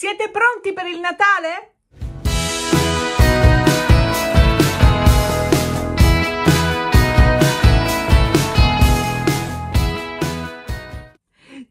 Siete pronti per il Natale?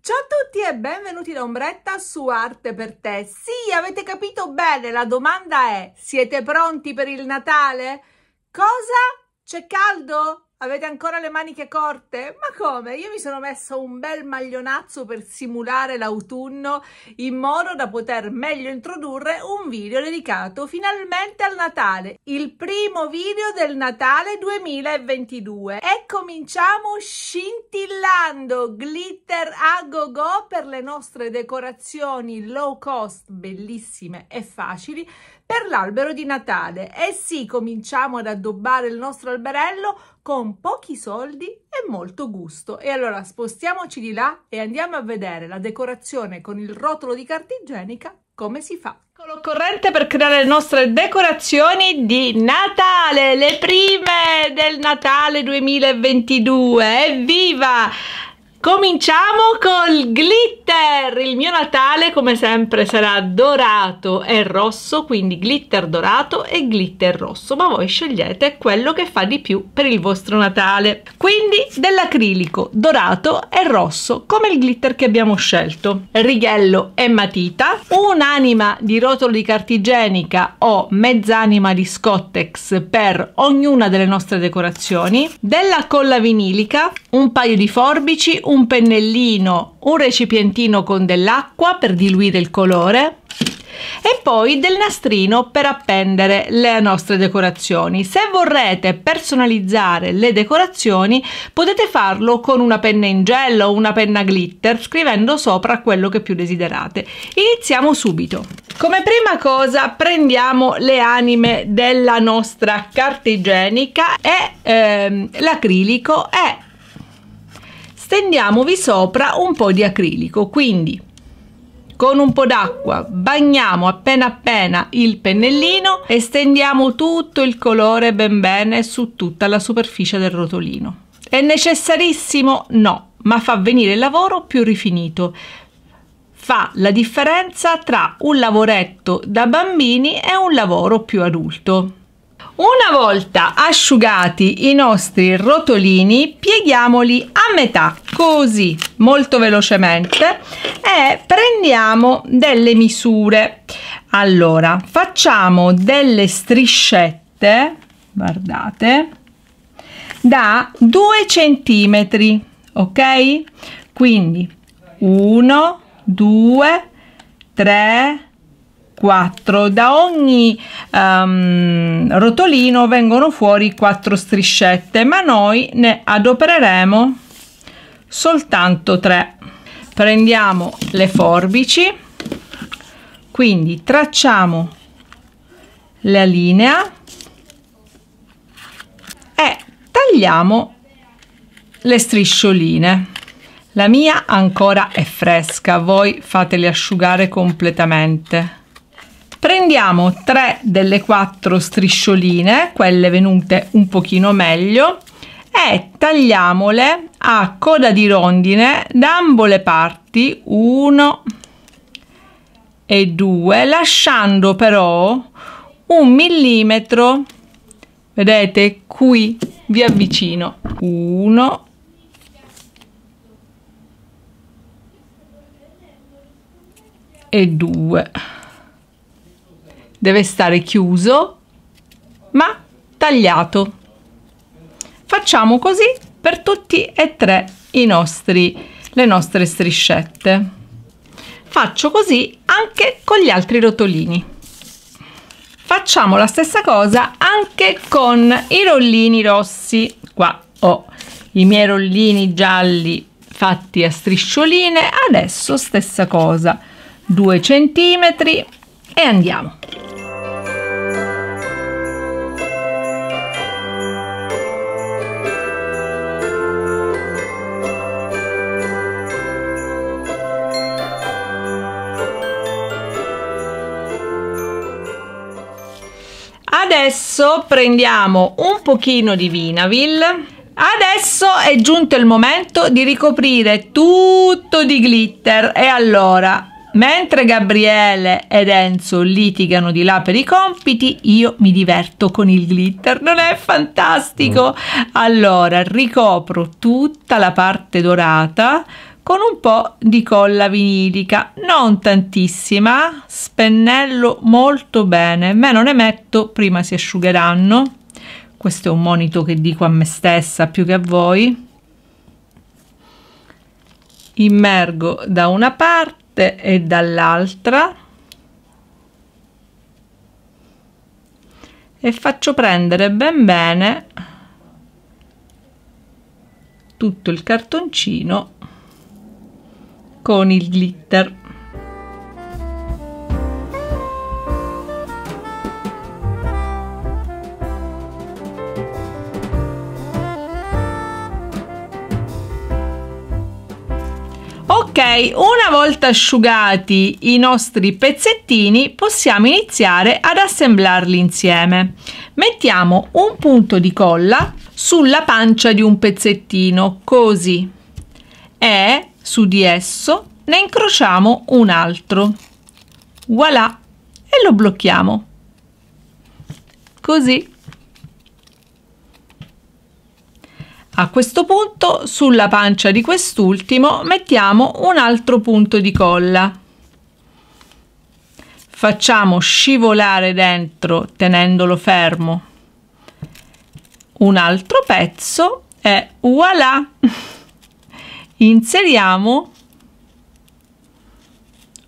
Ciao a tutti e benvenuti da Ombretta su Arte per te. Sì, avete capito bene, la domanda è: siete pronti per il Natale? Cosa? C'è caldo? Avete ancora le maniche corte? Ma come? Io mi sono messo un bel maglionazzo per simulare l'autunno in modo da poter meglio introdurre un video dedicato finalmente al Natale, il primo video del Natale 2022. E cominciamo scintillando glitter a go go per le nostre decorazioni low cost, bellissime e facili, per l'albero di Natale. E sì, cominciamo ad addobbare il nostro alberello con pochi soldi e molto gusto. E allora spostiamoci di là e andiamo a vedere la decorazione con il rotolo di carta igienica come si fa. L'occorrente per creare le nostre decorazioni di Natale, le prime del Natale 2022. Evviva! Cominciamo col glitter! Il mio Natale come sempre sarà dorato e rosso, quindi glitter dorato e glitter rosso, ma voi scegliete quello che fa di più per il vostro Natale. Quindi dell'acrilico dorato e rosso, come il glitter che abbiamo scelto. Righello e matita, un'anima di rotolo di carta igienica o mezz'anima di Scottex per ognuna delle nostre decorazioni, della colla vinilica, un paio di forbici, un pennellino, un recipientino con dell'acqua per diluire il colore e poi del nastrino per appendere le nostre decorazioni. Se vorrete personalizzare le decorazioni potete farlo con una penna in gel o una penna glitter scrivendo sopra quello che più desiderate. Iniziamo subito. Come prima cosa prendiamo le anime della nostra carta igienica e ehm, l'acrilico e stendiamovi sopra un po' di acrilico, quindi con un po' d'acqua bagniamo appena appena il pennellino e stendiamo tutto il colore ben bene su tutta la superficie del rotolino. È necessarissimo? No, ma fa venire il lavoro più rifinito. Fa la differenza tra un lavoretto da bambini e un lavoro più adulto. Una volta asciugati i nostri rotolini, pieghiamoli a metà, così, molto velocemente, e prendiamo delle misure. Allora, facciamo delle striscette, guardate, da 2 centimetri, ok? Quindi 1, 2, 3, 4 da ogni um, rotolino vengono fuori 4 striscette ma noi ne adopereremo soltanto 3 prendiamo le forbici quindi tracciamo la linea e tagliamo le striscioline la mia ancora è fresca voi fatele asciugare completamente Prendiamo tre delle quattro striscioline, quelle venute un pochino meglio, e tagliamole a coda di rondine da ambo le parti, 1 e 2, lasciando però un millimetro, vedete qui vi avvicino, 1 e 2 deve stare chiuso ma tagliato facciamo così per tutti e tre i nostri le nostre striscette faccio così anche con gli altri rotolini facciamo la stessa cosa anche con i rollini rossi qua ho oh, i miei rollini gialli fatti a striscioline adesso stessa cosa 2 centimetri e andiamo. Adesso prendiamo un pochino di Vinavil. Adesso è giunto il momento di ricoprire tutto di glitter e allora Mentre Gabriele ed Enzo litigano di là per i compiti, io mi diverto con il glitter. Non è fantastico? Mm. Allora, ricopro tutta la parte dorata con un po' di colla vinilica, non tantissima, spennello molto bene, me meno ne metto, prima si asciugheranno. Questo è un monito che dico a me stessa più che a voi. Immergo da una parte parte e dall'altra e faccio prendere ben bene tutto il cartoncino con il glitter una volta asciugati i nostri pezzettini possiamo iniziare ad assemblarli insieme. Mettiamo un punto di colla sulla pancia di un pezzettino, così, e su di esso ne incrociamo un altro. Voilà! E lo blocchiamo. Così. A questo punto sulla pancia di quest'ultimo mettiamo un altro punto di colla. Facciamo scivolare dentro tenendolo fermo un altro pezzo e voilà! Inseriamo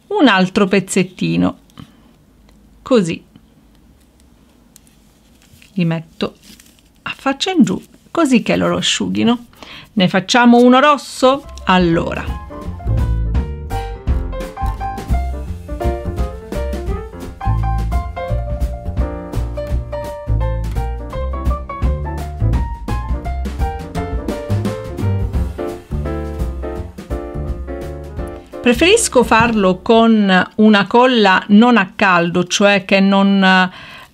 un altro pezzettino così li metto a faccia in giù così che lo asciughino. Ne facciamo uno rosso? Allora. Preferisco farlo con una colla non a caldo, cioè che non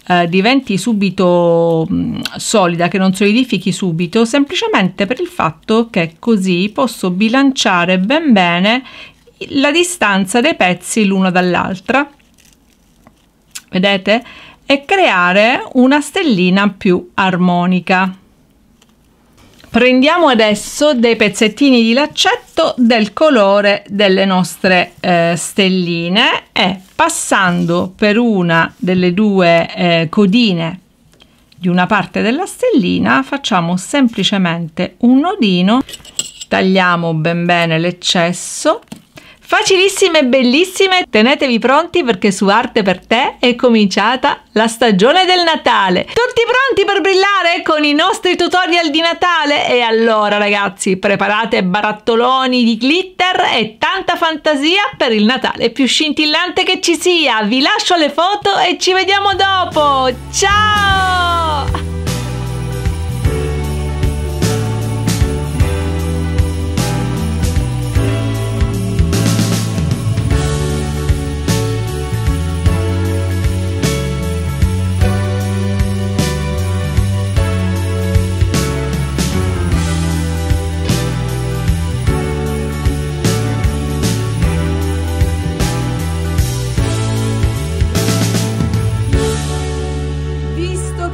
eh, diventi subito mh, mm, solida, che non solidifichi subito, semplicemente per il fatto che così posso bilanciare ben bene la distanza dei pezzi l'una dall'altra. Vedete? E creare una stellina più armonica. Prendiamo adesso dei pezzettini di laccetto del colore delle nostre eh, stelline e passando per una delle due eh, codine di una parte della stellina facciamo semplicemente un nodino tagliamo ben bene l'eccesso Facilissime e bellissime, tenetevi pronti perché su Arte per te è cominciata la stagione del Natale. Tutti pronti per brillare con i nostri tutorial di Natale? E allora ragazzi, preparate barattoloni di glitter e tanta fantasia per il Natale più scintillante che ci sia. Vi lascio le foto e ci vediamo dopo. Ciao!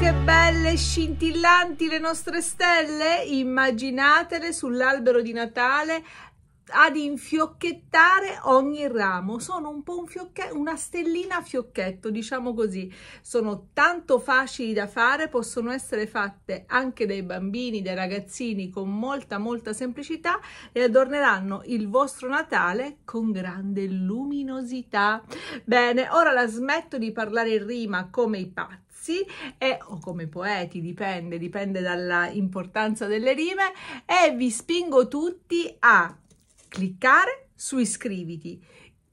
che belle scintillanti le nostre stelle? Immaginatele sull'albero di Natale ad infiocchettare ogni ramo. Sono un po' un una stellina a fiocchetto, diciamo così. Sono tanto facili da fare, possono essere fatte anche dai bambini, dai ragazzini con molta molta semplicità e adorneranno il vostro Natale con grande luminosità. Bene, ora la smetto di parlare in rima come i pazzi versi e, o come poeti, dipende, dipende dalla importanza delle rime e vi spingo tutti a cliccare su iscriviti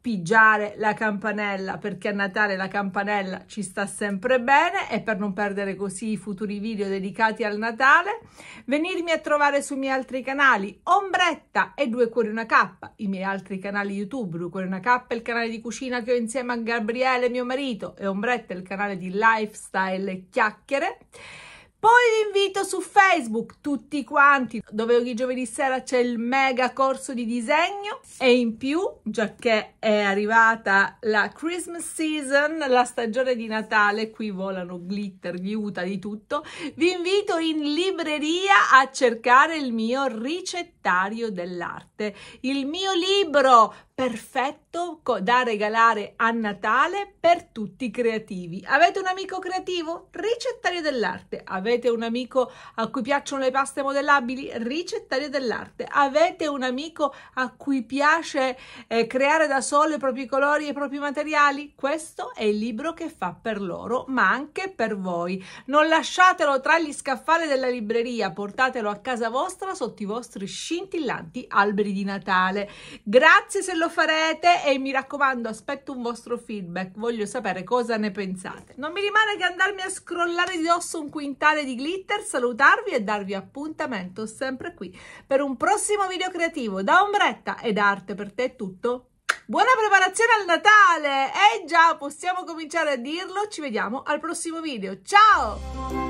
pigiare la campanella perché a Natale la campanella ci sta sempre bene e per non perdere così i futuri video dedicati al Natale venirmi a trovare sui miei altri canali Ombretta e Due Cuori Una K i miei altri canali YouTube Due Cuori Una K è il canale di cucina che ho insieme a Gabriele mio marito e Ombretta è il canale di lifestyle e chiacchiere poi vi invito su Facebook tutti quanti, dove ogni giovedì sera c'è il mega corso di disegno e in più, già che è arrivata la Christmas season, la stagione di Natale, qui volano glitter, ghiuta, di tutto, vi invito in libreria a cercare il mio ricettario dell'arte, il mio libro perfetto da regalare a Natale per tutti i creativi. Avete un amico creativo? Ricettario dell'arte. Avete Avete un amico a cui piacciono le paste modellabili? Ricettario dell'arte. Avete un amico a cui piace eh, creare da solo i propri colori e i propri materiali? Questo è il libro che fa per loro, ma anche per voi. Non lasciatelo tra gli scaffali della libreria, portatelo a casa vostra sotto i vostri scintillanti alberi di Natale. Grazie se lo farete e mi raccomando, aspetto un vostro feedback. Voglio sapere cosa ne pensate. Non mi rimane che andarmi a scrollare di dosso un quintale canale di Glitter salutarvi e darvi appuntamento sempre qui per un prossimo video creativo da Ombretta ed Arte per te è tutto. Buona preparazione al Natale! Eh già, possiamo cominciare a dirlo, ci vediamo al prossimo video. Ciao!